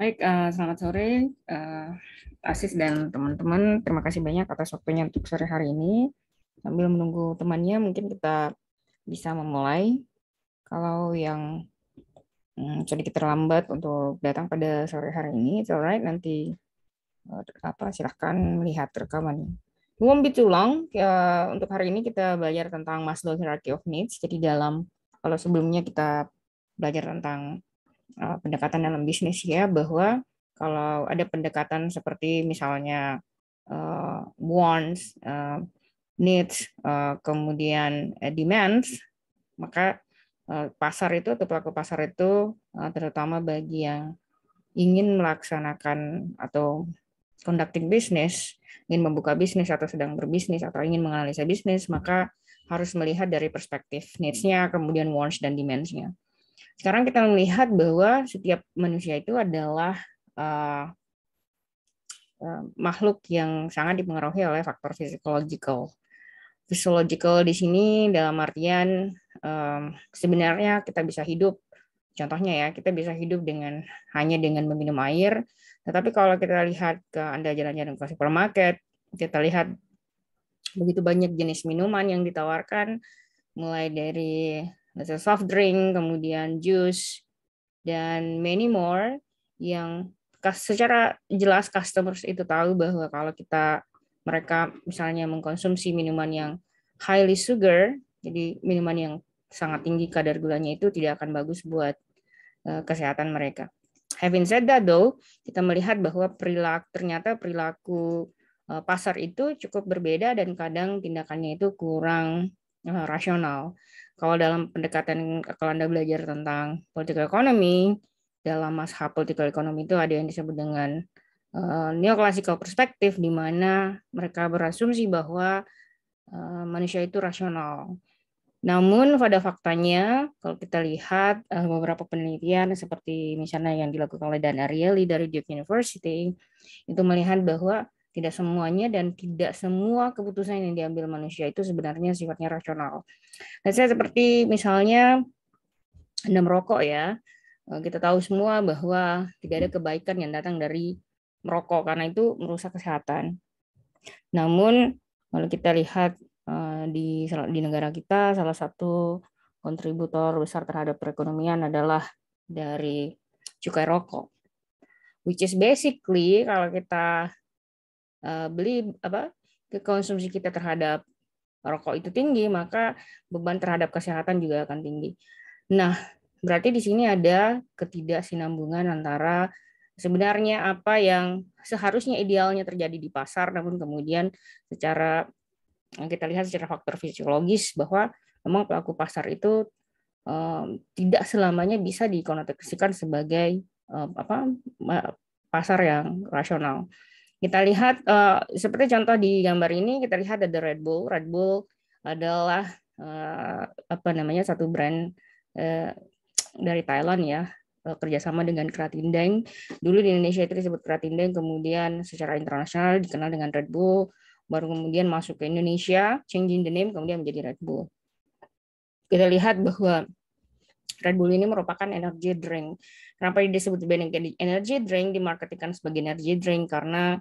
Baik, uh, selamat sore uh, Asis dan teman-teman. Terima kasih banyak atas waktunya untuk sore hari ini. Sambil menunggu temannya, mungkin kita bisa memulai. Kalau yang hmm, sedikit terlambat untuk datang pada sore hari ini, it's alright. Nanti uh, apa silahkan melihat rekaman. It won't be too untuk hari ini kita belajar tentang Maslow Hierarchy of Needs. Jadi dalam kalau sebelumnya kita belajar tentang Eh, pendekatan dalam bisnis ya bahwa kalau ada pendekatan seperti misalnya uh, wants, uh, needs, uh, kemudian uh, demands, maka uh, pasar itu atau pelaku pasar itu uh, terutama bagi yang ingin melaksanakan atau conducting bisnis, ingin membuka bisnis atau sedang berbisnis atau ingin menganalisa bisnis, maka harus melihat dari perspektif needs-nya, kemudian wants dan demands-nya. Sekarang kita melihat bahwa setiap manusia itu adalah uh, uh, makhluk yang sangat dipengaruhi oleh faktor fisiologikal fisiologikal di sini dalam artian um, sebenarnya kita bisa hidup Contohnya ya, kita bisa hidup dengan hanya dengan meminum air, tetapi kalau kita lihat ke Anda jalan-jalan ke supermarket, kita lihat begitu banyak jenis minuman yang ditawarkan mulai dari soft drink, kemudian jus, dan many more yang secara jelas customers itu tahu bahwa kalau kita mereka misalnya mengkonsumsi minuman yang highly sugar, jadi minuman yang sangat tinggi kadar gulanya itu tidak akan bagus buat eh, kesehatan mereka. Having said that though, kita melihat bahwa perilaku ternyata perilaku eh, pasar itu cukup berbeda dan kadang tindakannya itu kurang eh, rasional. Kalau dalam pendekatan kalau Anda belajar tentang political economy, dalam mashab political economy itu ada yang disebut dengan uh, neoclassical perspektif di mana mereka berasumsi bahwa uh, manusia itu rasional. Namun pada faktanya kalau kita lihat uh, beberapa penelitian seperti misalnya yang dilakukan oleh Dan Ariely dari Duke University itu melihat bahwa tidak semuanya dan tidak semua keputusan yang diambil manusia itu sebenarnya sifatnya rasional. Dan saya seperti misalnya Anda merokok ya, eh, kita tahu semua bahwa tidak ada kebaikan yang datang dari merokok karena itu merusak kesehatan. Namun kalau kita lihat eh, di di negara kita salah satu kontributor besar terhadap perekonomian adalah dari cukai rokok. Which is basically kalau kita Eh, beli apa konsumsi kita terhadap rokok itu tinggi, maka beban terhadap kesehatan juga akan tinggi. Nah, berarti di sini ada ketidaksinambungan antara sebenarnya apa yang seharusnya idealnya terjadi di pasar, namun kemudian secara kita lihat secara faktor fisiologis bahwa memang pelaku pasar itu um, tidak selamanya bisa dikonotasikan sebagai um, apa pasar yang rasional. Kita lihat uh, seperti contoh di gambar ini kita lihat ada Red Bull. Red Bull adalah uh, apa namanya satu brand uh, dari Thailand ya kerjasama dengan Kratindeng. Dulu di Indonesia itu disebut Kratindeng, kemudian secara internasional dikenal dengan Red Bull, baru kemudian masuk ke Indonesia, changing the name, kemudian menjadi Red Bull. Kita lihat bahwa Red Bull ini merupakan energy drink. Kenapa disebut energy drink? Dimarketingkan sebagai energy drink karena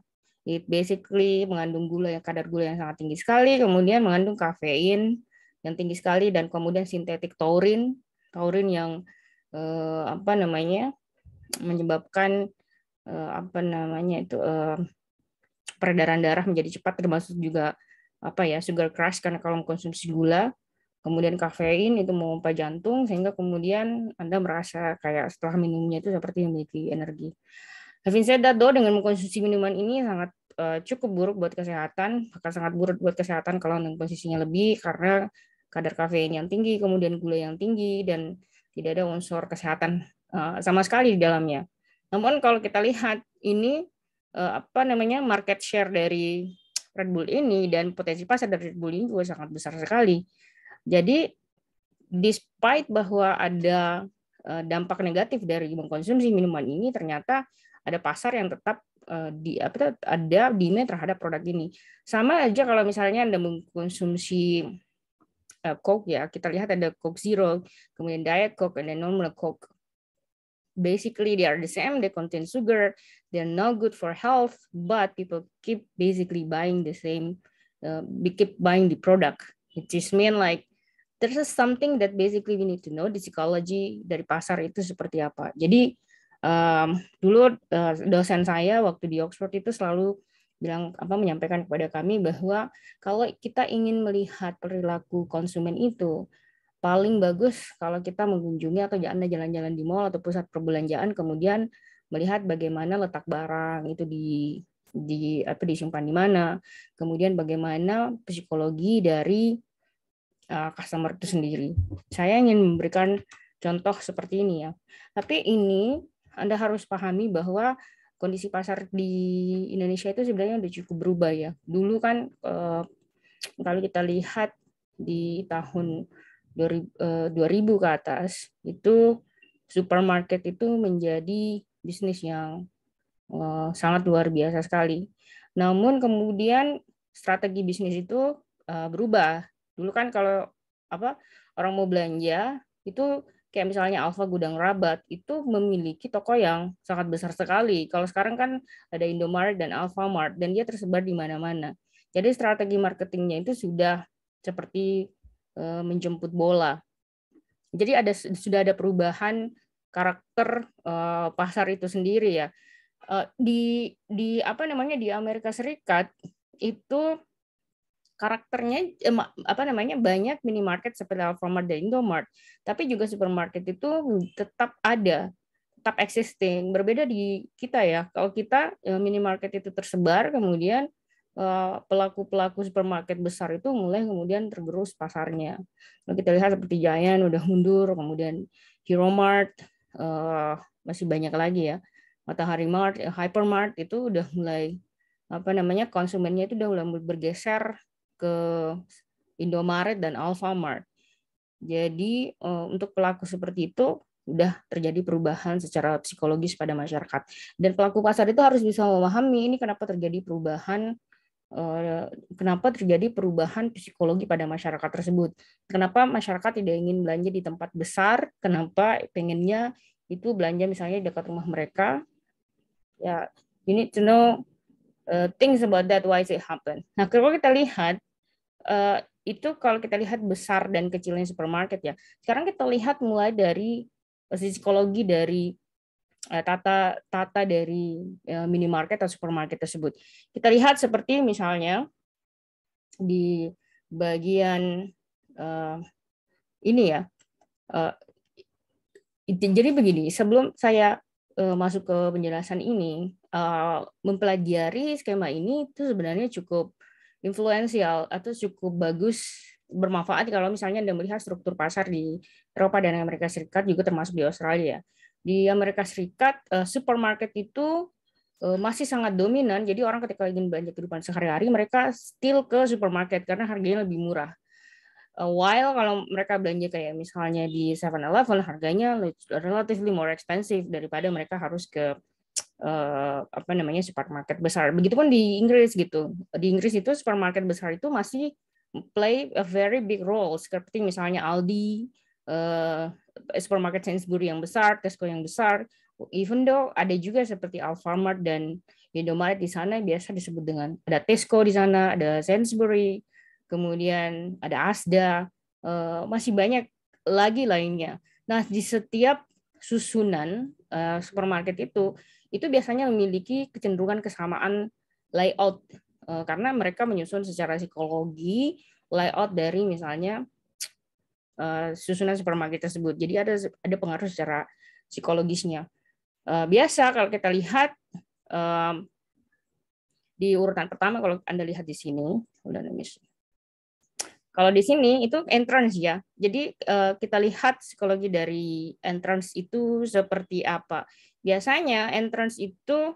It basically mengandung gula yang kadar gula yang sangat tinggi sekali, kemudian mengandung kafein yang tinggi sekali dan kemudian sintetik taurin, taurin yang eh, apa namanya? menyebabkan eh, apa namanya itu eh, peredaran darah menjadi cepat termasuk juga apa ya sugar crash karena kalau mengkonsumsi gula kemudian kafein itu memompa jantung sehingga kemudian Anda merasa kayak setelah minumnya itu seperti memiliki energi. Having said that, though, dengan mengkonsumsi minuman ini sangat Eh, cukup buruk buat kesehatan, bahkan sangat buruk buat kesehatan kalau posisinya lebih karena kadar kafein yang tinggi, kemudian gula yang tinggi dan tidak ada unsur kesehatan eh, sama sekali di dalamnya. Namun kalau kita lihat ini eh, apa namanya market share dari Red Bull ini dan potensi pasar dari Red Bull ini juga sangat besar sekali. Jadi despite bahwa ada dampak negatif dari mengkonsumsi minuman ini ternyata ada pasar yang tetap Eh, di apa ada demand terhadap produk ini. Sama aja kalau misalnya Anda mengkonsumsi eh, Coke ya, kita lihat ada Coke Zero, kemudian Diet Coke, dan then normal Coke. Basically they are the same, they contain sugar, they're not good for health, but people keep basically buying the same uh, eh, we keep buying the product. It just mean like there's something that basically we need to know the psychology dari pasar itu seperti apa. Jadi um, dulu eh, dosen saya waktu di Oxford itu selalu bilang apa menyampaikan kepada kami bahwa kalau kita ingin melihat perilaku konsumen itu paling bagus kalau kita mengunjungi atau anda jalan-jalan di mall atau pusat perbelanjaan kemudian melihat bagaimana letak barang itu di di apa disimpan di mana, kemudian bagaimana psikologi dari uh, customer itu sendiri. Saya ingin memberikan contoh seperti ini ya. Tapi ini anda harus pahami bahwa kondisi pasar di Indonesia itu sebenarnya sudah cukup berubah ya. Dulu kan eh, kalau kita lihat di tahun 2000 eh, ke atas itu supermarket itu menjadi bisnis yang eh, sangat luar biasa sekali. Namun kemudian strategi bisnis itu berubah. Dulu kan kalau apa orang mau belanja itu kayak misalnya Alfa Gudang Rabat itu memiliki toko yang sangat besar sekali. Kalau sekarang kan ada Indomaret dan Alfamart dan dia tersebar di mana-mana. Jadi strategi marketingnya itu sudah seperti eh, menjemput bola. Jadi ada sudah ada perubahan karakter eh, pasar itu sendiri ya. Eh, di di apa namanya di Amerika Serikat itu karakternya eh, apa namanya banyak minimarket seperti Alfamart dan Indomart, tapi juga supermarket itu tetap ada, tetap existing. Berbeda di kita ya. Kalau kita eh, minimarket itu tersebar, kemudian eh, pelaku-pelaku supermarket besar itu mulai kemudian tergerus pasarnya. Nah, kita lihat seperti Giant udah mundur, kemudian Hero Mart uh, masih banyak lagi ya. Matahari Mart, Hypermart itu udah mulai apa namanya konsumennya itu udah mulai bergeser ke Indomaret dan Alfamart. Jadi eh, untuk pelaku seperti itu sudah terjadi perubahan secara psikologis pada masyarakat. Dan pelaku pasar itu harus bisa memahami ini kenapa terjadi perubahan eh, kenapa terjadi perubahan psikologi pada masyarakat tersebut. Kenapa masyarakat tidak ingin belanja di tempat besar, kenapa pengennya itu belanja misalnya di dekat rumah mereka. Ya, you need to know uh, things about that why it happen. Nah, kalau kita lihat Eh, itu kalau kita lihat besar dan kecilnya supermarket ya. Sekarang kita lihat mulai dari eh, psikologi dari eh, tata tata dari minimarket atau supermarket tersebut. Kita lihat seperti misalnya di bagian ini ya. jadi begini, sebelum saya masuk ke penjelasan ini, mempelajari skema ini itu sebenarnya cukup influensial atau cukup bagus bermanfaat kalau misalnya Anda melihat struktur pasar di Eropa dan Amerika Serikat juga termasuk di Australia. Di Amerika Serikat eh, supermarket itu eh, masih sangat dominan. Jadi orang ketika ingin belanja kehidupan sehari-hari mereka still ke supermarket karena harganya lebih murah. Eh, while kalau mereka belanja kayak misalnya di 7-Eleven harganya relatively more expensive daripada mereka harus ke uh, apa namanya supermarket besar. Begitupun di Inggris gitu. Di Inggris itu supermarket besar itu masih play a very big role seperti misalnya Aldi, uh, supermarket Sainsbury yang besar, Tesco yang besar. Even though ada juga seperti Alfamart dan Indomaret di sana biasa disebut dengan ada Tesco di sana, ada Sainsbury, kemudian ada Asda, uh, masih banyak lagi lainnya. Nah, di setiap susunan uh, supermarket itu itu biasanya memiliki kecenderungan kesamaan layout eh, karena mereka menyusun secara psikologi layout dari misalnya eh, susunan supermarket tersebut. Jadi ada ada pengaruh secara psikologisnya. Eh, biasa kalau kita lihat di urutan pertama kalau Anda lihat di sini, kalau di sini itu entrance ya. Jadi kita lihat psikologi dari entrance itu seperti apa. Biasanya entrance itu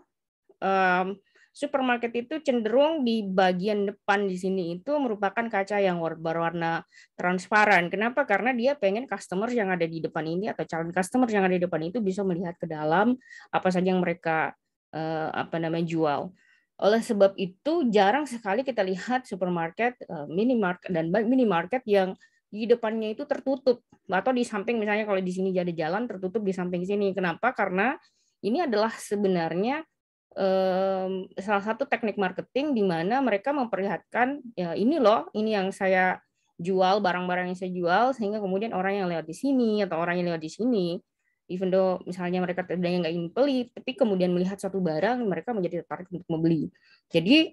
um, supermarket itu cenderung di bagian depan di sini itu merupakan kaca yang berwarna transparan. Kenapa? Karena dia pengen customer yang ada di depan ini atau calon customer yang ada di depan itu bisa melihat ke dalam apa saja yang mereka eh, apa namanya jual. Oleh sebab itu jarang sekali kita lihat supermarket, eh, minimarket dan minimarket yang di depannya itu tertutup atau di samping misalnya kalau di sini jadi jalan tertutup di samping sini. Kenapa? Karena ini adalah sebenarnya um, salah satu teknik marketing di mana mereka memperlihatkan ya ini loh, ini yang saya jual barang-barang yang saya jual sehingga kemudian orang yang lewat di sini atau orang yang lewat di sini even though misalnya mereka tadinya nggak ingin beli, tapi kemudian melihat suatu barang, mereka menjadi tertarik untuk membeli. Jadi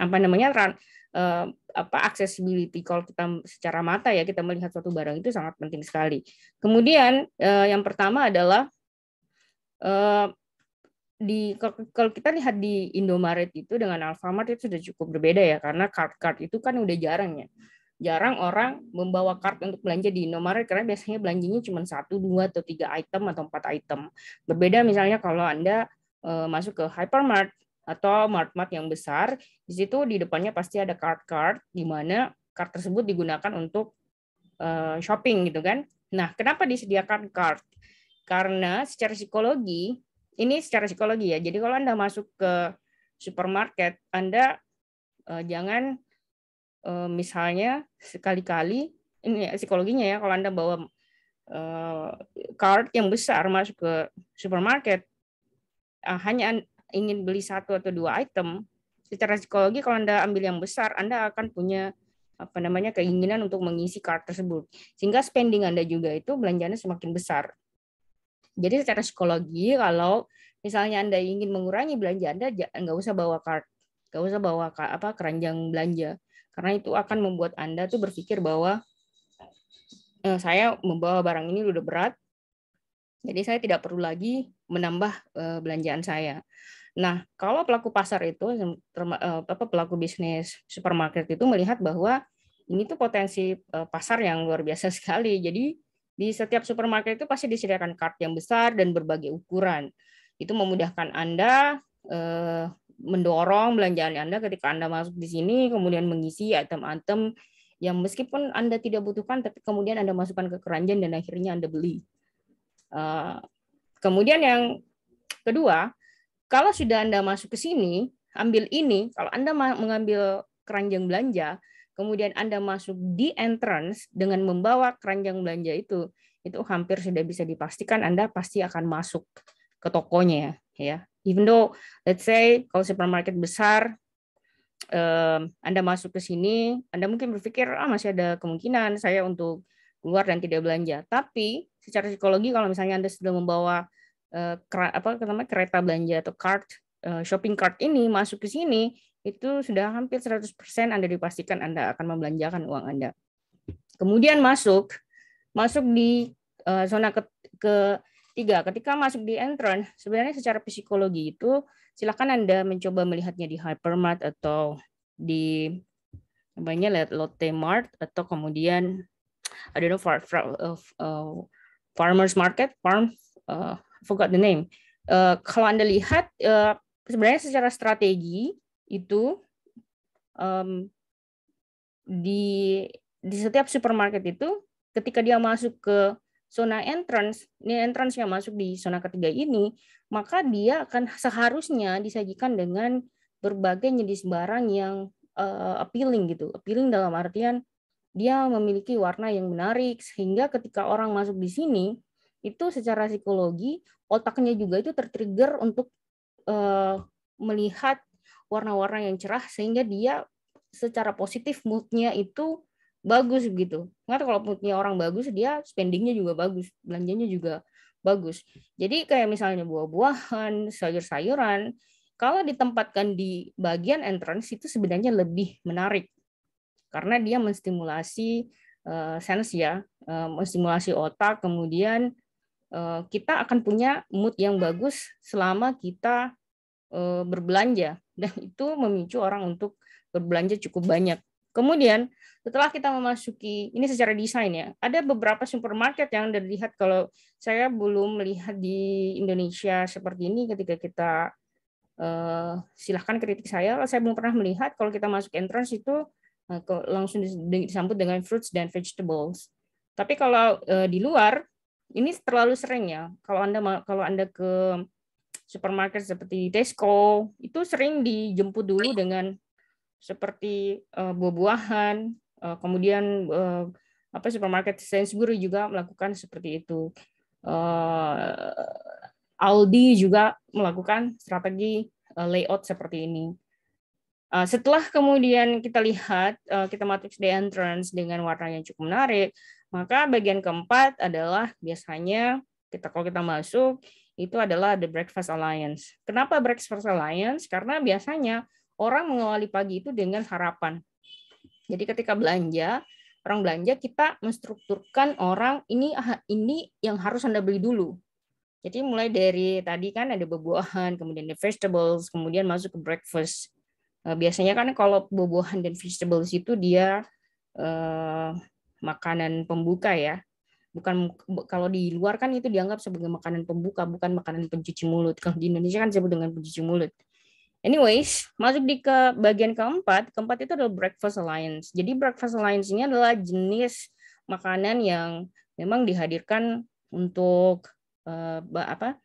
apa namanya Eh, apa accessibility kalau kita secara mata ya kita melihat suatu barang itu sangat penting sekali. Kemudian uh, yang pertama adalah uh, di kalau kita lihat di Indomaret itu dengan Alfamart itu sudah cukup berbeda ya karena card-card itu kan udah jarang ya jarang orang membawa card untuk belanja di Indomaret karena biasanya belanjanya cuma satu, dua, atau tiga item atau empat item. Berbeda misalnya kalau Anda masuk ke hypermart, atau mart-mart yang besar, di situ di depannya pasti ada card-card di mana card tersebut digunakan untuk uh, shopping gitu kan. Nah, kenapa disediakan card? Karena secara psikologi, ini secara psikologi ya. Jadi kalau Anda masuk ke supermarket, Anda uh, jangan uh, misalnya sekali-kali ini ya, psikologinya ya kalau Anda bawa uh, card yang besar masuk ke supermarket ah, hanya ingin beli satu atau dua item, secara psikologi kalau Anda ambil yang besar, Anda akan punya apa namanya keinginan untuk mengisi kart tersebut. Sehingga spending Anda juga itu belanjanya semakin besar. Jadi secara psikologi kalau misalnya Anda ingin mengurangi belanja Anda nggak usah bawa kart, nggak usah bawa apa keranjang belanja karena itu akan membuat Anda tuh berpikir bahwa eh, saya membawa barang ini udah berat. Jadi saya tidak perlu lagi menambah eh, belanjaan saya. Nah, kalau pelaku pasar itu eh, apa pelaku bisnis supermarket itu melihat bahwa ini tuh potensi eh, pasar yang luar biasa sekali. Jadi di setiap supermarket itu pasti disediakan kart yang besar dan berbagai ukuran. Itu memudahkan Anda eh, mendorong belanjaan Anda ketika Anda masuk di sini kemudian mengisi item-item yang meskipun Anda tidak butuhkan tapi kemudian Anda masukkan ke keranjang dan akhirnya Anda beli. kemudian yang kedua, kalau sudah Anda masuk ke sini, ambil ini, kalau Anda mengambil keranjang belanja, kemudian Anda masuk di entrance dengan membawa keranjang belanja itu, itu hampir sudah bisa dipastikan Anda pasti akan masuk ke tokonya ya. Even though let's say kalau supermarket besar Anda masuk ke sini, Anda mungkin berpikir ah masih ada kemungkinan saya untuk keluar dan tidak belanja. Tapi secara psikologi kalau misalnya Anda sudah membawa Eh, apa namanya kereta belanja atau cart eh, shopping cart ini masuk ke sini itu sudah hampir 100% Anda dipastikan Anda akan membelanjakan uang Anda. Kemudian masuk masuk di eh, zona ke, ketiga. ketika masuk di entrance, sebenarnya secara psikologi itu silakan Anda mencoba melihatnya di hypermart atau di namanya Lotte Mart atau kemudian I don't farmers market, farm uh, forgot the name. Uh, kalau anda lihat uh, sebenarnya secara strategi itu um, di di setiap supermarket itu ketika dia masuk ke zona entrance, ini entrance yang masuk di zona ketiga ini, maka dia akan seharusnya disajikan dengan berbagai jenis barang yang uh, appealing gitu. Appealing dalam artian dia memiliki warna yang menarik sehingga ketika orang masuk di sini, itu secara psikologi otaknya juga itu tertrigger untuk uh, melihat warna-warna yang cerah sehingga dia secara positif moodnya itu bagus begitu. Karena kalau moodnya orang bagus dia spendingnya juga bagus, belanjanya juga bagus. Jadi kayak misalnya buah-buahan, sayur-sayuran, kalau ditempatkan di bagian entrance itu sebenarnya lebih menarik karena dia menstimulasi uh, sense ya, uh, menstimulasi otak, kemudian Eh, kita akan punya mood yang bagus selama kita eh, berbelanja dan itu memicu orang untuk berbelanja cukup banyak. Kemudian setelah kita memasuki ini secara desain ya, ada beberapa supermarket yang dilihat kalau saya belum melihat di Indonesia seperti ini ketika kita eh, silahkan kritik saya, saya belum pernah melihat kalau kita masuk entrance itu langsung disambut dengan fruits dan vegetables. Tapi kalau di luar ini terlalu sering ya. Kalau Anda kalau Anda ke supermarket seperti Tesco, itu sering dijemput dulu dengan seperti uh, buah-buahan, uh, kemudian uh, apa supermarket Sainsbury juga melakukan seperti itu. Uh, Aldi juga melakukan strategi uh, layout seperti ini. Uh, setelah kemudian kita lihat, uh, kita matrix the entrance dengan warna yang cukup menarik, maka bagian keempat adalah biasanya kita kalau kita masuk itu adalah the breakfast alliance. Kenapa breakfast alliance? Karena biasanya orang mengawali pagi itu dengan harapan. Jadi ketika belanja, orang belanja kita menstrukturkan orang ini ah, ini yang harus Anda beli dulu. Jadi mulai dari tadi kan ada buah-buahan, kemudian ada vegetables, kemudian masuk ke breakfast. Eh, biasanya kan kalau buah-buahan dan vegetables itu dia eh, makanan pembuka ya. Bukan kalau di luar kan itu dianggap sebagai makanan pembuka, bukan makanan pencuci mulut. Kalau di Indonesia kan disebut dengan pencuci mulut. Anyways, masuk di ke bagian keempat. Keempat itu adalah breakfast alliance. Jadi breakfast alliance ini adalah jenis makanan yang memang dihadirkan untuk uh, apa?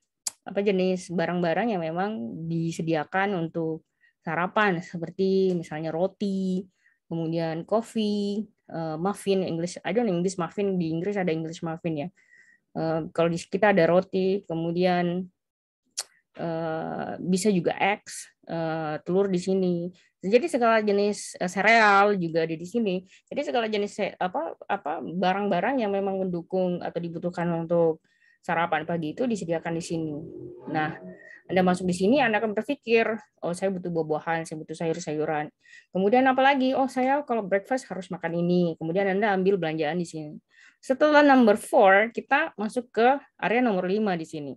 apa jenis barang-barang yang memang disediakan untuk sarapan seperti misalnya roti, kemudian coffee, uh, muffin English. I don't English muffin di Inggris ada English muffin ya. Uh, kalau di kita ada roti, kemudian uh, bisa juga eggs, uh, telur di sini. Jadi segala jenis uh, juga ada di sini. Jadi segala jenis apa apa barang-barang yang memang mendukung atau dibutuhkan untuk sarapan pagi itu disediakan di sini. Nah, Anda masuk di sini, Anda akan berpikir, oh saya butuh buah-buahan, saya butuh sayur-sayuran. Kemudian apa lagi? Oh saya kalau breakfast harus makan ini. Kemudian Anda ambil belanjaan di sini. Setelah nomor four, kita masuk ke area nomor lima di sini.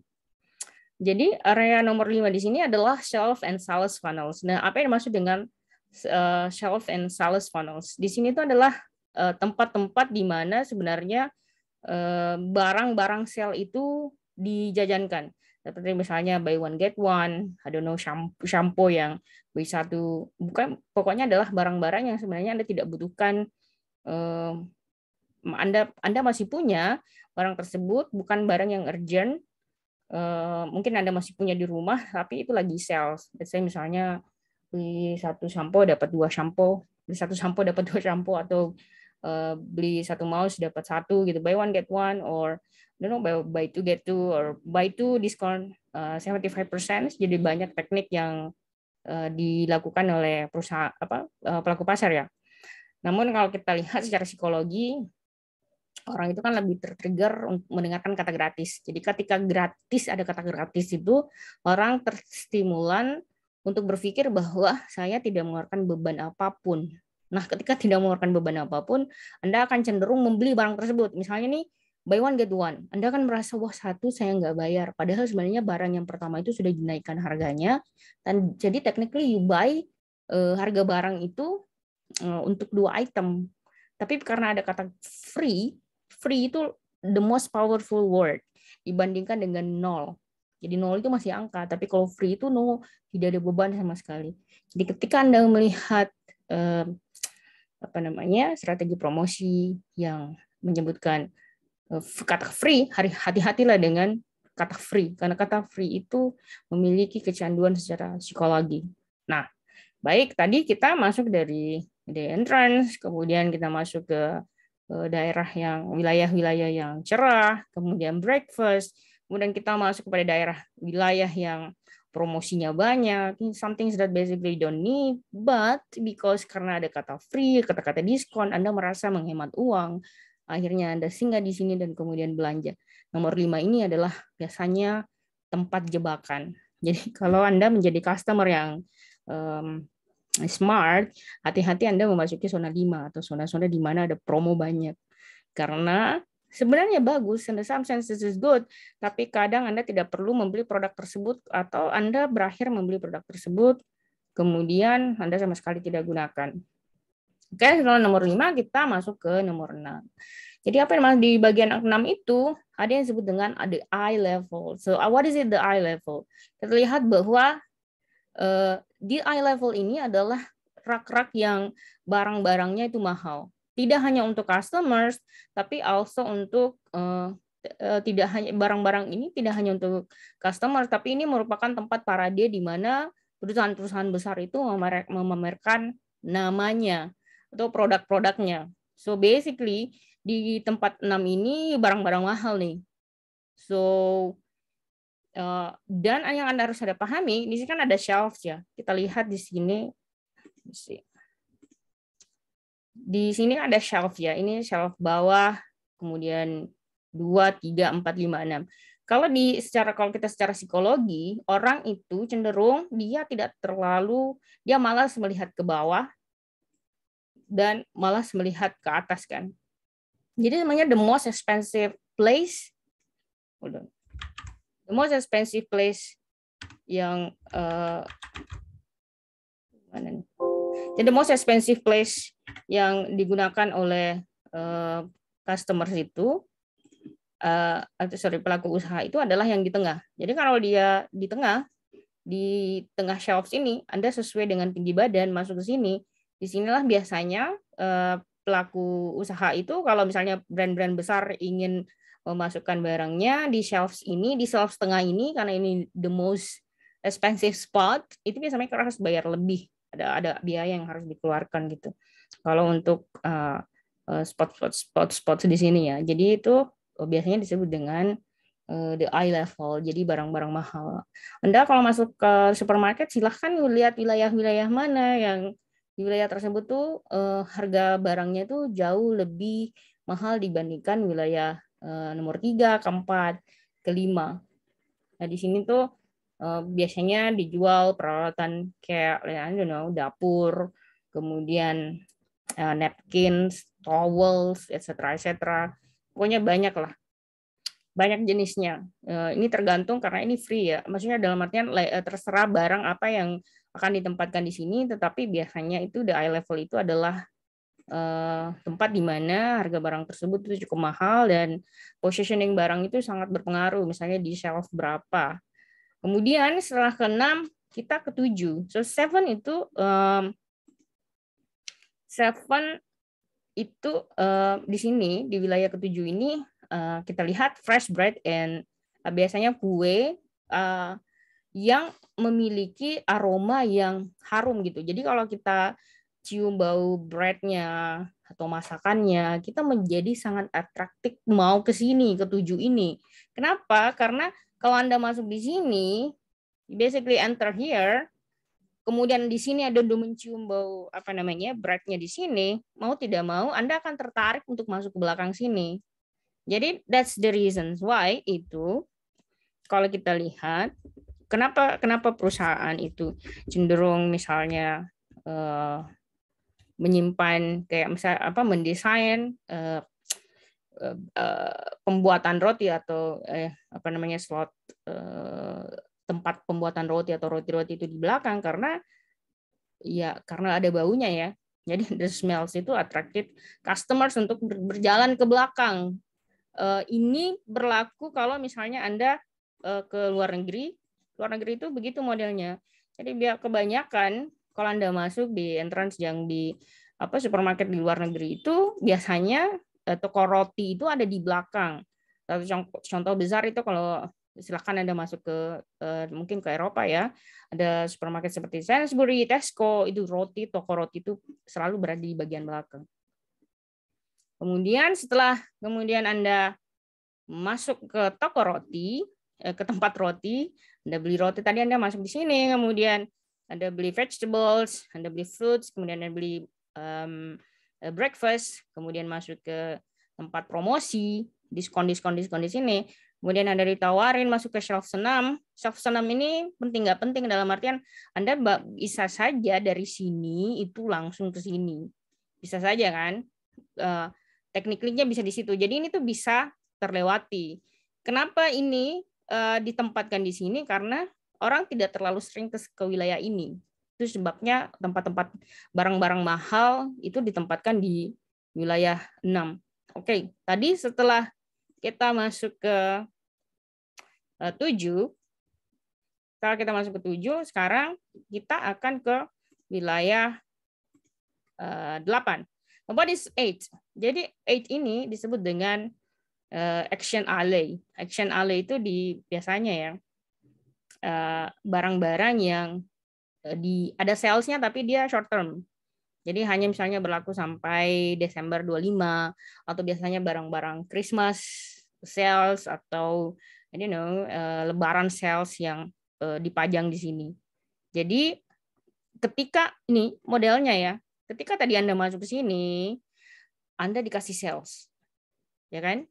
Jadi area nomor lima di sini adalah shelf and sales funnels. Nah, apa yang dimaksud dengan eh, shelf and sales funnels? Di sini itu adalah eh, tempat -tempat di mana sebenarnya Eh, barang-barang sale itu dijajankan. Seperti misalnya buy one get one, I don't know shampoo, shampoo yang beli satu bukan pokoknya adalah barang-barang yang sebenarnya Anda tidak butuhkan eh, anda Anda masih punya barang tersebut bukan barang yang urgent. Eh, mungkin Anda masih punya di rumah tapi itu lagi sales. misalnya beli satu shampoo, dapat dua shampoo. beli satu shampoo, dapat dua shampoo. atau Eh, beli satu mouse dapat satu gitu buy one get one or I don't know buy, buy two get two or buy two diskon uh, 75% jadi banyak teknik yang uh, dilakukan oleh perusahaan apa uh, pelaku pasar ya. Namun kalau kita lihat secara psikologi orang itu kan lebih tertrigger untuk mendengarkan kata gratis. Jadi ketika gratis ada kata gratis itu orang terstimulan untuk berpikir bahwa saya tidak mengeluarkan beban apapun. Nah, ketika tidak mengeluarkan beban apapun, Anda akan cenderung membeli barang tersebut. Misalnya nih, buy one get one. Anda akan merasa, wah satu saya nggak bayar. Padahal sebenarnya barang yang pertama itu sudah dinaikkan harganya. Dan jadi technically you buy uh, harga barang itu uh, untuk dua item. Tapi karena ada kata free, free itu the most powerful word dibandingkan dengan nol. Jadi nol itu masih angka, tapi kalau free itu no, tidak ada beban sama sekali. Jadi ketika Anda melihat eh, apa namanya strategi promosi yang menyebutkan eh, kata free hari hati-hatilah dengan kata free karena kata free itu memiliki kecanduan secara psikologi. Nah, baik tadi kita masuk dari the entrance, kemudian kita masuk ke eh, daerah yang wilayah-wilayah yang cerah, kemudian breakfast, kemudian kita masuk kepada daerah wilayah yang promosinya banyak, something that basically don't need, but because karena ada kata free, kata-kata diskon, Anda merasa menghemat uang, akhirnya Anda singgah di sini dan kemudian belanja. Nomor lima ini adalah biasanya tempat jebakan. Jadi kalau Anda menjadi customer yang um, smart, hati-hati Anda memasuki zona lima atau zona-zona di mana ada promo banyak. Karena Sebenarnya bagus, in the some sense this is good, tapi kadang Anda tidak perlu membeli produk tersebut atau Anda berakhir membeli produk tersebut, kemudian Anda sama sekali tidak gunakan. Oke, setelah nomor 5 kita masuk ke nomor 6. Jadi apa yang di bagian 6 itu ada yang disebut dengan the eye level. So uh, what is it the eye level? Kita lihat bahwa uh, di eye level ini adalah rak-rak yang barang-barangnya itu mahal. Tidak hanya untuk customers, tapi also untuk uh, tidak hanya barang-barang ini tidak hanya untuk customer, tapi ini merupakan tempat parade di mana perusahaan-perusahaan besar itu memamerkan namanya atau produk-produknya. So basically di tempat 6 ini barang-barang mahal nih. So uh, dan yang Anda harus ada pahami, di sini kan ada shelves ya. Kita lihat di sini. Let's see di sini ada shelf ya. Ini shelf bawah, kemudian 2, 3, 4, 5, 6. Kalau di secara kalau kita secara psikologi, orang itu cenderung dia tidak terlalu dia malas melihat ke bawah dan malas melihat ke atas kan. Jadi namanya the most expensive place. Hold on. The most expensive place yang uh, mana nih? Jadi the most expensive place yang digunakan oleh uh, eh, customer itu uh, sorry pelaku usaha itu adalah yang di tengah. Jadi kalau dia di tengah di tengah shelves ini Anda sesuai dengan tinggi badan masuk ke sini, Di sinilah biasanya uh, pelaku usaha itu kalau misalnya brand-brand besar ingin memasukkan barangnya di shelves ini di shelves tengah ini karena ini the most expensive spot itu biasanya mereka harus bayar lebih ada ada biaya yang harus dikeluarkan gitu kalau untuk uh, spot spot spot spot di sini ya jadi itu eh, biasanya disebut dengan uh, the eye level jadi barang-barang mahal anda kalau masuk ke supermarket silahkan lihat wilayah-wilayah mana yang di wilayah tersebut tuh uh, harga barangnya tuh jauh lebih mahal dibandingkan wilayah uh, nomor tiga keempat kelima nah di sini tuh Eh, biasanya dijual peralatan kayak ya, you know, dapur, kemudian uh, napkins, towels, etc. etc. Pokoknya banyak lah banyak jenisnya. Eh, ini tergantung karena ini free ya. Maksudnya dalam artian terserah barang apa yang akan ditempatkan di sini, tetapi biasanya itu the eye level itu adalah tempat di mana harga barang tersebut itu cukup mahal dan positioning barang itu sangat berpengaruh. Misalnya di shelf berapa, Kemudian setelah keenam kita ketujuh. So seven itu um, seven itu uh, di sini di wilayah ketujuh ini uh, kita lihat fresh bread and uh, biasanya kue uh, yang memiliki aroma yang harum gitu. Jadi kalau kita cium bau breadnya atau masakannya, kita menjadi sangat atraktif mau ke sini, ke ini. Kenapa? Karena kalau Anda masuk di sini, basically enter here, kemudian di sini ada udah mencium bau apa namanya beratnya di sini, mau tidak mau Anda akan tertarik untuk masuk ke belakang sini. Jadi that's the reasons why itu kalau kita lihat kenapa kenapa perusahaan itu cenderung misalnya uh, menyimpan kayak misal apa mendesain uh, pembuatan roti atau eh, apa namanya slot eh, tempat pembuatan roti atau roti-roti itu di belakang karena ya karena ada baunya ya. Jadi the smells itu attracted customers untuk berjalan ke belakang. Eh, ini berlaku kalau misalnya Anda eh, ke luar negeri. Luar negeri itu begitu modelnya. Jadi biar kebanyakan kalau Anda masuk di entrance yang di apa supermarket di luar negeri itu biasanya Eh, toko roti itu ada di belakang. Satu contoh besar itu kalau silakan Anda masuk ke eh, mungkin ke Eropa ya. Ada supermarket seperti Sainsbury, Tesco, itu roti, toko roti itu selalu berada di bagian belakang. Kemudian setelah kemudian Anda masuk ke toko roti, eh, ke tempat roti, Anda beli roti tadi Anda masuk di sini, kemudian Anda beli vegetables, Anda beli fruits, kemudian Anda beli mmm, Eh, breakfast, kemudian masuk ke tempat promosi, diskon diskon diskon di sini. Kemudian Anda ditawarin masuk ke shelf senam. Shelf senam ini penting nggak penting dalam artian Anda bisa saja dari sini itu langsung ke sini. Bisa saja kan. Eh, Tekniknya bisa di situ. Jadi ini tuh bisa terlewati. Kenapa ini eh, ditempatkan di sini? Karena orang tidak terlalu sering ke wilayah ini. Itu sebabnya tempat-tempat barang-barang mahal itu ditempatkan di wilayah 6. Oke, tadi setelah kita masuk ke eh, tujuh, setelah kita masuk ke tujuh, sekarang kita akan ke wilayah eh, delapan. What is eight? Jadi eight ini disebut dengan eh, action alley. Action alley itu di biasanya ya barang-barang yang Eh, di ada salesnya tapi dia short term. Jadi hanya misalnya berlaku sampai Desember 25 atau biasanya barang-barang Christmas sales atau I don't know eh, lebaran sales yang eh, dipajang di sini. Jadi ketika ini modelnya ya, ketika tadi Anda masuk ke sini, Anda dikasih sales. Ya kan?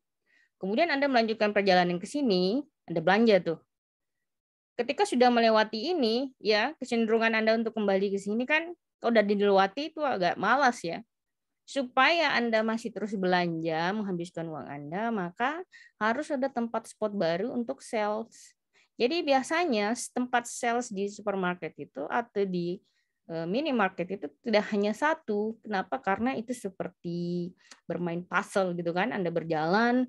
Kemudian Anda melanjutkan perjalanan ke sini, Anda belanja tuh ketika sudah melewati ini ya kecenderungan anda untuk kembali ke sini kan kalau udah dilewati itu agak malas ya supaya anda masih terus belanja menghabiskan uang anda maka harus ada tempat spot baru untuk sales jadi biasanya tempat sales di supermarket itu atau di e, minimarket itu tidak hanya satu. Kenapa? Karena itu seperti bermain puzzle gitu kan. Anda berjalan,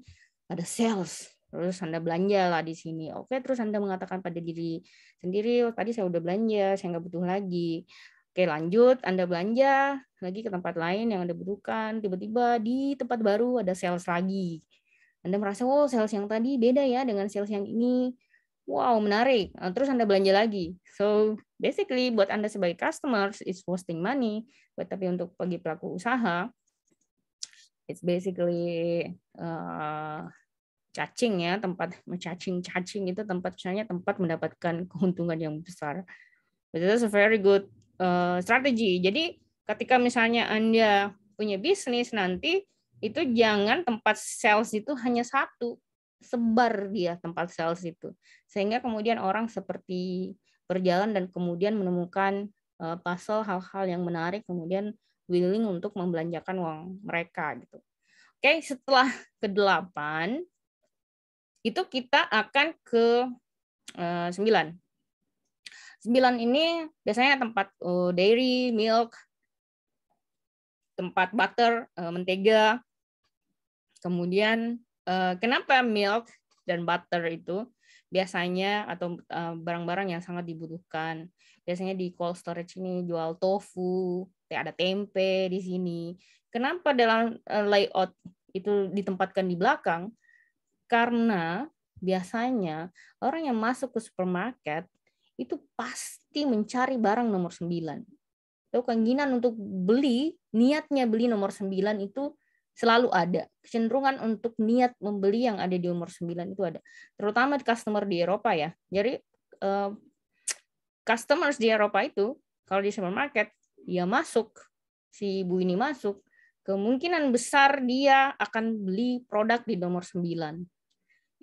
ada sales, terus Anda belanja lah di sini. Oke, terus Anda mengatakan pada diri sendiri, oh, tadi saya udah belanja, saya nggak butuh lagi. Oke, lanjut, Anda belanja lagi ke tempat lain yang Anda butuhkan, tiba-tiba di tempat baru ada sales lagi. Anda merasa, wow, oh, sales yang tadi beda ya dengan sales yang ini. Wow, menarik. Nah, terus Anda belanja lagi. So, basically buat Anda sebagai customers, it's wasting money. Tetapi tapi untuk bagi pelaku usaha, it's basically uh, cacing ya tempat mencacing-cacing itu tempat misalnya tempat mendapatkan keuntungan yang besar. But that's very good uh, strategy. Jadi ketika misalnya anda punya bisnis nanti itu jangan tempat sales itu hanya satu sebar dia tempat sales itu sehingga kemudian orang seperti berjalan dan kemudian menemukan uh, puzzle hal-hal yang menarik kemudian willing untuk membelanjakan uang mereka gitu. Oke, setelah kedelapan itu kita akan ke eh, sembilan 9. ini biasanya tempat uh, dairy, milk, tempat butter, uh, mentega. Kemudian uh, kenapa milk dan butter itu biasanya atau barang-barang yang sangat dibutuhkan. Biasanya di cold storage ini jual tofu, ada tempe di sini. Kenapa dalam layout itu ditempatkan di belakang? Karena biasanya orang yang masuk ke supermarket itu pasti mencari barang nomor sembilan. Itu keinginan untuk beli, niatnya beli nomor sembilan itu selalu ada. Kecenderungan untuk niat membeli yang ada di nomor sembilan itu ada. Terutama di customer di Eropa ya. Jadi uh, customers di Eropa itu kalau di supermarket dia masuk, si ibu ini masuk, kemungkinan besar dia akan beli produk di nomor 9.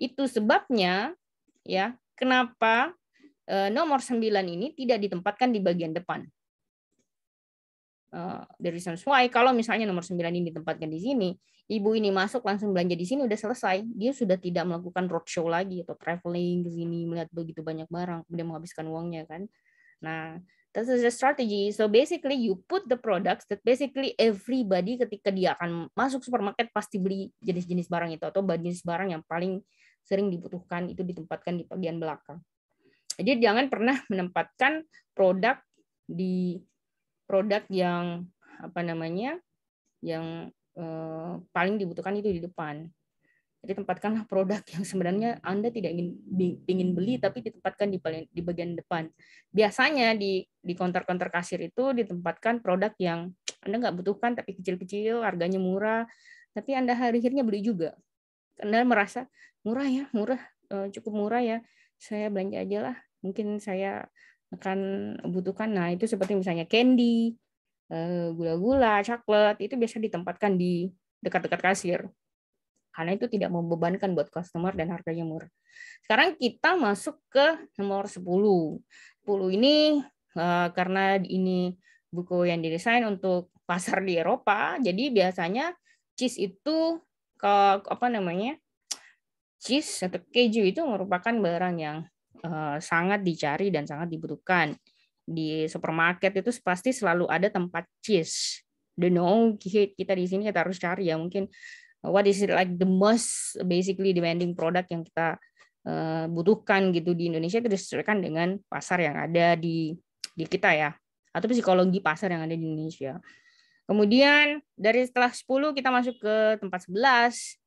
Itu sebabnya ya, kenapa eh, nomor 9 ini tidak ditempatkan di bagian depan. Uh, the reason why kalau misalnya nomor 9 ini ditempatkan di sini, ibu ini masuk langsung belanja di sini udah selesai. Dia sudah tidak melakukan roadshow lagi atau traveling ke sini melihat begitu banyak barang kemudian menghabiskan uangnya kan. Nah, this is the strategy. So basically you put the products that basically everybody ketika dia akan masuk supermarket pasti beli jenis-jenis barang itu atau jenis barang yang paling sering dibutuhkan itu ditempatkan di bagian belakang. Jadi jangan pernah menempatkan produk di produk yang apa namanya yang eh, paling dibutuhkan itu di depan. Jadi tempatkanlah produk yang sebenarnya Anda tidak ingin ingin beli tapi ditempatkan di di bagian depan. Biasanya di di konter-konter kasir itu ditempatkan produk yang Anda nggak butuhkan tapi kecil-kecil, harganya murah, tapi Anda hari akhirnya beli juga. Anda merasa murah ya, murah, eh, cukup murah ya, saya belanja aja lah. Mungkin saya akan butuhkan. Nah, itu seperti misalnya candy, eh, gula-gula, coklat, itu biasa ditempatkan di dekat-dekat kasir. Karena itu tidak membebankan buat customer dan harganya murah. Sekarang kita masuk ke nomor 10. 10 ini eh, karena ini buku yang didesain untuk pasar di Eropa, jadi biasanya cheese itu ke apa namanya cheese atau keju itu merupakan barang yang uh, sangat dicari dan sangat dibutuhkan di supermarket itu pasti selalu ada tempat cheese the no kita di sini kita harus cari ya mungkin what is it like the most basically demanding product yang kita uh, butuhkan gitu di Indonesia itu disesuaikan dengan pasar yang ada di di kita ya atau psikologi pasar yang ada di Indonesia Kemudian dari setelah 10 kita masuk ke tempat 11.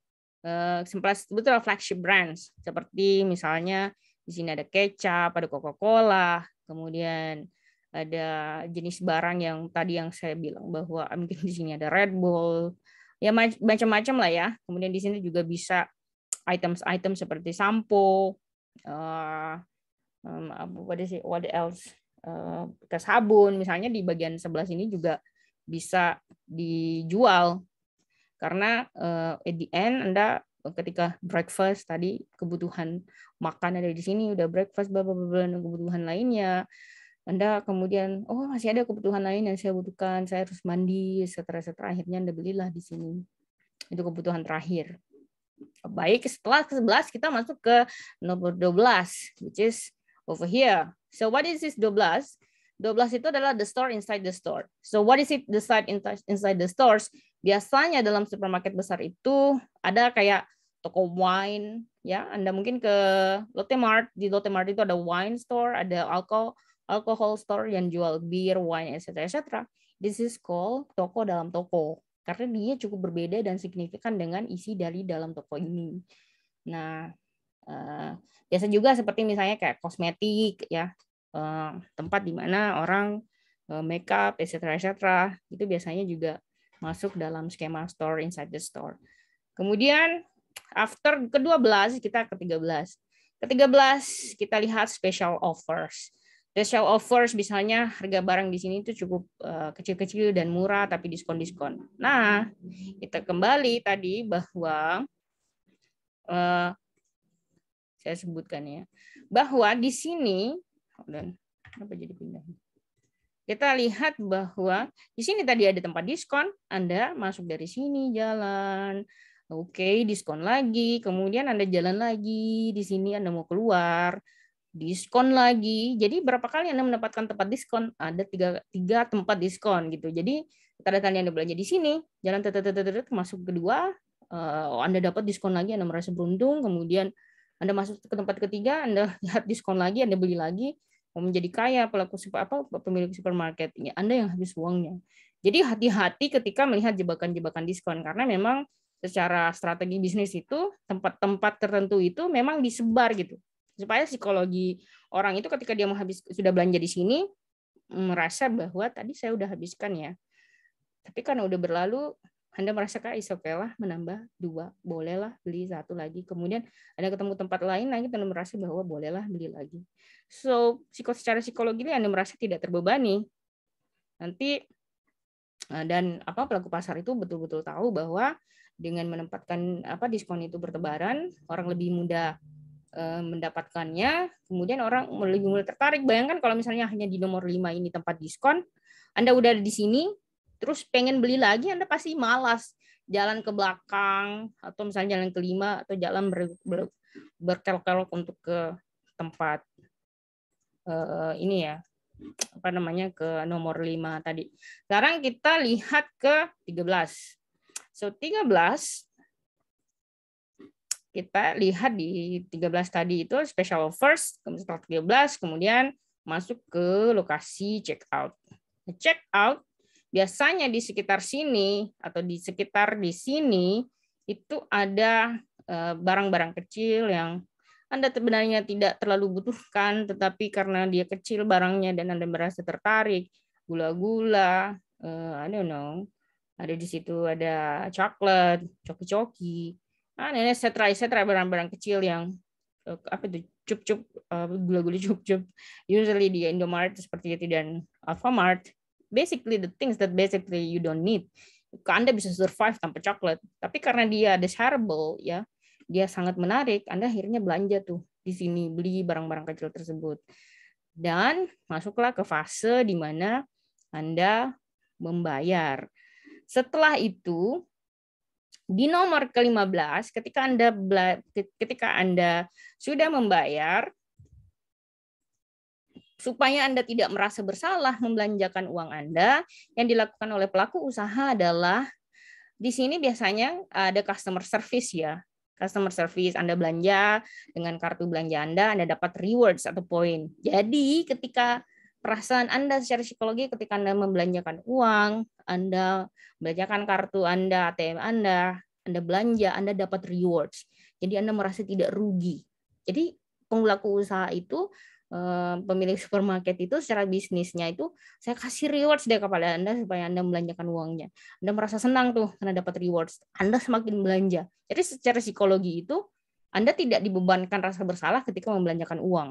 Eh, 11 flagship brands seperti misalnya di sini ada kecap, ada Coca-Cola, kemudian ada jenis barang yang tadi yang saya bilang bahwa ah, mungkin di sini ada Red Bull, ya macam-macam lah ya. Kemudian di sini juga bisa items-item seperti sampo, uh, apa sih, what else, uh, eh, ke sabun misalnya di bagian sebelah sini juga bisa dijual karena uh, at the end Anda ketika breakfast tadi kebutuhan makan ada di sini udah breakfast bla bla bla kebutuhan lainnya anda kemudian oh masih ada kebutuhan lain yang saya butuhkan saya harus mandi setelah setelah akhirnya Anda belilah di sini itu kebutuhan terakhir baik setelah ke 11 kita masuk ke nomor 12 which is over here so what is this 12 12 itu adalah the store inside the store. So what is it the site inside the stores? Biasanya dalam supermarket besar itu ada kayak toko wine ya. Anda mungkin ke Lotte Mart, di Lotte Mart itu ada wine store, ada alkohol alkohol store yang jual bir, wine, etc. etc. This is called toko dalam toko karena dia cukup berbeda dan signifikan dengan isi dari dalam toko ini. Nah, uh, biasa juga seperti misalnya kayak kosmetik ya Eh, tempat di mana orang eh, makeup, etc. etc. Itu biasanya juga masuk dalam skema store inside the store. Kemudian after ke-12 kita ke-13. Ke-13 kita lihat special offers. Special offers misalnya harga barang di sini itu cukup eh, kecil-kecil dan murah tapi diskon-diskon. Nah, kita kembali tadi bahwa saya sebutkan ya, bahwa di sini dan apa jadi pindah? Kita lihat bahwa di sini tadi ada tempat diskon, Anda masuk dari sini jalan. Oke, diskon lagi, kemudian Anda jalan lagi, di sini Anda mau keluar, diskon lagi. Jadi berapa kali Anda mendapatkan tempat diskon? Ada tiga, tiga tempat diskon gitu. Jadi tanda tanda Anda belanja di sini, jalan tetetetetet masuk kedua, eh, Anda dapat diskon lagi, Anda merasa beruntung, kemudian Anda masuk ke tempat ketiga, Anda lihat diskon lagi, Anda beli lagi, mau menjadi kaya pelaku super, apa pemilik supermarket ya Anda yang habis uangnya. Jadi hati-hati ketika melihat jebakan-jebakan diskon karena memang secara strategi bisnis itu tempat-tempat tertentu itu memang disebar gitu supaya psikologi orang itu ketika dia menghabis sudah belanja di sini merasa bahwa tadi saya udah habiskan ya tapi karena udah berlalu anda merasa kayak is okay lah menambah dua, bolehlah beli satu lagi. Kemudian Anda ketemu tempat lain lagi, Anda merasa bahwa bolehlah beli lagi. So, psiko, secara psikologi Anda merasa tidak terbebani. Nanti eh, dan apa pelaku pasar itu betul-betul tahu bahwa dengan menempatkan apa diskon itu bertebaran, orang lebih mudah eh, mendapatkannya, kemudian orang lebih mulai tertarik. Bayangkan kalau misalnya hanya di nomor lima ini tempat diskon, Anda udah ada di sini, terus pengen beli lagi Anda pasti malas jalan ke belakang atau misalnya jalan kelima atau jalan ber, ber, berkelok-kelok untuk ke tempat uh, ini ya apa namanya ke nomor 5 tadi. Sekarang kita lihat ke 13. So 13 kita lihat di 13 tadi itu special offers, kemudian 13, kemudian masuk ke lokasi check out. Check out biasanya di sekitar sini atau di sekitar di sini itu ada eh, barang-barang kecil yang anda sebenarnya tidak terlalu butuhkan, tetapi karena dia kecil barangnya dan Anda merasa tertarik, gula-gula, uh, I don't know, ada di situ ada coklat, coki-coki, saya setrai setrai barang-barang kecil yang eh, apa itu cup-cup gula-gula cup-cup usually di Indomaret seperti itu dan Alfamart basically the things that basically you don't need. Anda bisa survive tanpa coklat, tapi karena dia desirable ya, dia sangat menarik, Anda akhirnya belanja tuh di sini beli barang-barang kecil tersebut. Dan masuklah ke fase di mana Anda membayar. Setelah itu di nomor ke-15 ketika Anda ketika Anda sudah membayar Supaya Anda tidak merasa bersalah membelanjakan uang Anda, yang dilakukan oleh pelaku usaha adalah di sini biasanya ada customer service ya. Customer service Anda belanja dengan kartu belanja Anda, Anda dapat rewards atau poin. Jadi ketika perasaan Anda secara psikologi ketika Anda membelanjakan uang, Anda belanjakan kartu Anda, ATM Anda, Anda belanja, Anda dapat rewards. Jadi Anda merasa tidak rugi. Jadi pengelaku usaha itu Eh, pemilik supermarket itu secara bisnisnya itu saya kasih rewards deh kepada Anda supaya Anda belanjakan uangnya. Anda merasa senang tuh karena dapat rewards. Anda semakin belanja. Jadi secara psikologi itu Anda tidak dibebankan rasa bersalah ketika membelanjakan uang.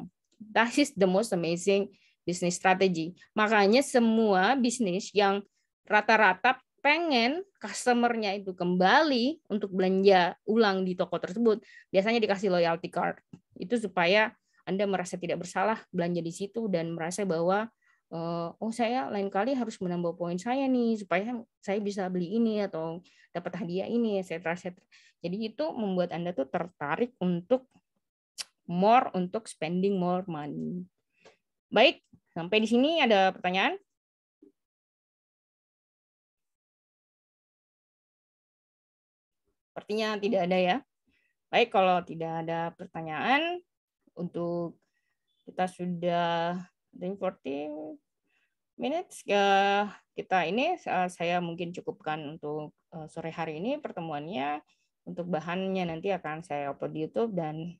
That is the most amazing business strategy. Makanya semua bisnis yang rata-rata pengen customernya itu kembali untuk belanja ulang di toko tersebut, biasanya dikasih loyalty card. Itu supaya anda merasa tidak bersalah belanja di situ dan merasa bahwa eh, oh saya lain kali harus menambah poin saya nih supaya saya bisa beli ini atau dapat hadiah ini etc jadi itu membuat anda tuh tertarik untuk more untuk spending more money baik sampai di sini ada pertanyaan Sepertinya tidak ada ya. Baik, kalau tidak ada pertanyaan, untuk kita sudah 40 minutes ya kita ini saya mungkin cukupkan untuk eh, sore hari ini pertemuannya untuk bahannya nanti akan saya upload di YouTube dan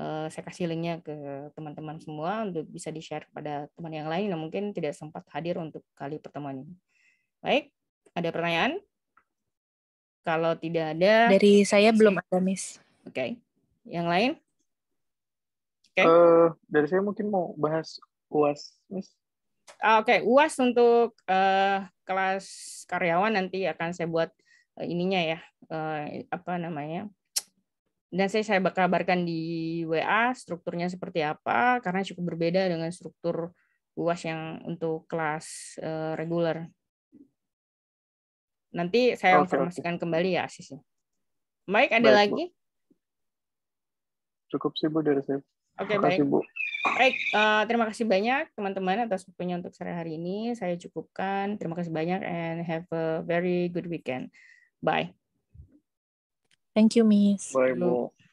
eh, saya kasih linknya ke teman-teman semua untuk bisa di share kepada teman yang lain yang mungkin tidak sempat hadir untuk kali pertemuan ini. Baik, ada pertanyaan? Kalau tidak ada dari saya belum ada, Miss. Oke, okay. yang lain? Okay. Uh, eh, dari saya mungkin mau bahas UAS, Miss. Ah, oke, okay. UAS untuk uh, kelas karyawan nanti akan saya buat uh, ininya ya, uh, apa namanya? Dan saya saya kabarkan di WA strukturnya seperti apa karena cukup berbeda dengan struktur UAS yang untuk kelas uh, reguler. Nanti saya informasikan okay. kembali ya, Asis. Baik, ada Baik, lagi? Bu. Cukup sih Bu dari saya. Oke, okay, baik. Baik, uh, terima kasih banyak teman-teman atas waktunya untuk sore hari ini. Saya cukupkan. Terima kasih banyak and have a very good weekend. Bye. Thank you, Miss. Bye, Bu.